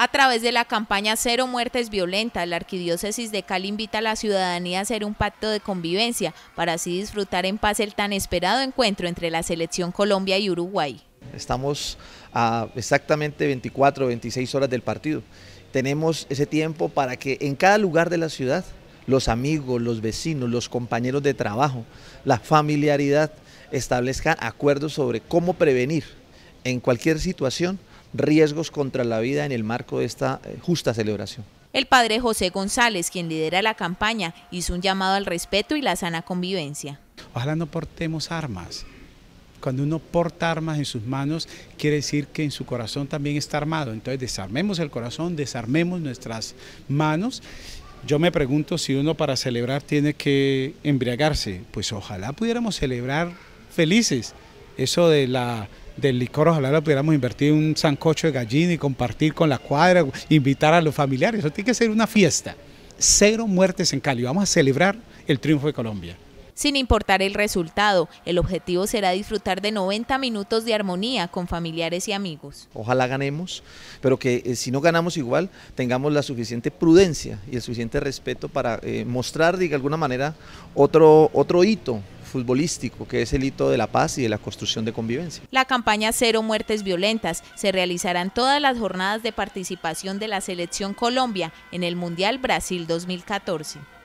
A través de la campaña Cero Muertes Violentas, la Arquidiócesis de Cali invita a la ciudadanía a hacer un pacto de convivencia para así disfrutar en paz el tan esperado encuentro entre la selección Colombia y Uruguay. Estamos a exactamente 24 o 26 horas del partido. Tenemos ese tiempo para que en cada lugar de la ciudad, los amigos, los vecinos, los compañeros de trabajo, la familiaridad, establezcan acuerdos sobre cómo prevenir en cualquier situación riesgos contra la vida en el marco de esta eh, justa celebración. El padre José González, quien lidera la campaña, hizo un llamado al respeto y la sana convivencia. Ojalá no portemos armas. Cuando uno porta armas en sus manos, quiere decir que en su corazón también está armado. Entonces desarmemos el corazón, desarmemos nuestras manos yo me pregunto si uno para celebrar tiene que embriagarse. Pues ojalá pudiéramos celebrar felices. Eso de la del licor, ojalá pudiéramos invertir un sancocho de gallina y compartir con la cuadra, invitar a los familiares, eso tiene que ser una fiesta. Cero muertes en Cali, vamos a celebrar el triunfo de Colombia. Sin importar el resultado, el objetivo será disfrutar de 90 minutos de armonía con familiares y amigos. Ojalá ganemos, pero que eh, si no ganamos igual, tengamos la suficiente prudencia y el suficiente respeto para eh, mostrar de alguna manera otro, otro hito futbolístico, que es el hito de la paz y de la construcción de convivencia. La campaña Cero Muertes Violentas se realizará en todas las jornadas de participación de la Selección Colombia en el Mundial Brasil 2014.